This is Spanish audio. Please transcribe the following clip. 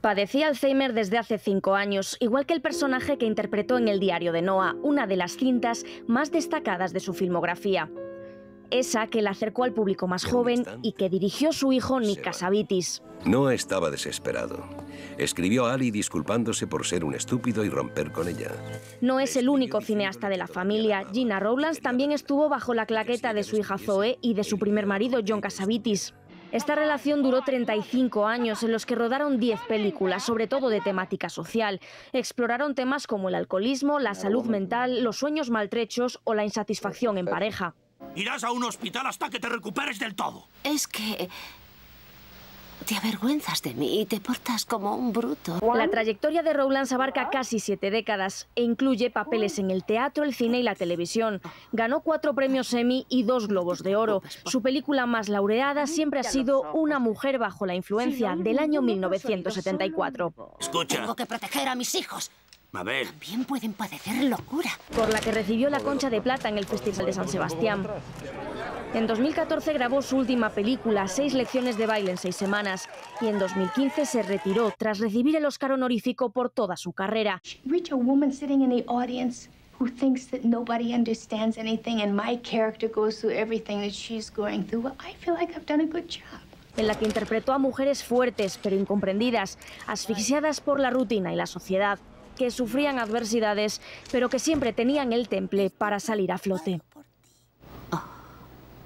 Padecía Alzheimer desde hace cinco años, igual que el personaje que interpretó en El diario de Noah, una de las cintas más destacadas de su filmografía. Esa que la acercó al público más joven y que dirigió su hijo Nick Casavitis. Noah estaba desesperado. Escribió a Ali disculpándose por ser un estúpido y romper con ella. No es el único cineasta de la familia. Gina Rowlands también estuvo bajo la claqueta de su hija Zoe y de su primer marido John Casavitis. Esta relación duró 35 años en los que rodaron 10 películas, sobre todo de temática social. Exploraron temas como el alcoholismo, la salud mental, los sueños maltrechos o la insatisfacción en pareja. Irás a un hospital hasta que te recuperes del todo. Es que te avergüenzas de mí y te portas como un bruto. La trayectoria de Rowlands abarca casi siete décadas e incluye papeles en el teatro, el cine y la televisión. Ganó cuatro premios Emmy y dos Globos de Oro. Su película más laureada siempre ha sido Una mujer bajo la influencia del año 1974. Escucha. Tengo que proteger a mis hijos. Mabel. También pueden padecer locura. Por la que recibió la concha de plata en el Festival de San Sebastián. En 2014 grabó su última película, seis lecciones de baile en seis semanas, y en 2015 se retiró tras recibir el Oscar honorífico por toda su carrera. en la que interpretó a mujeres fuertes pero incomprendidas, asfixiadas por la rutina y la sociedad, que sufrían adversidades pero que siempre tenían el temple para salir a flote.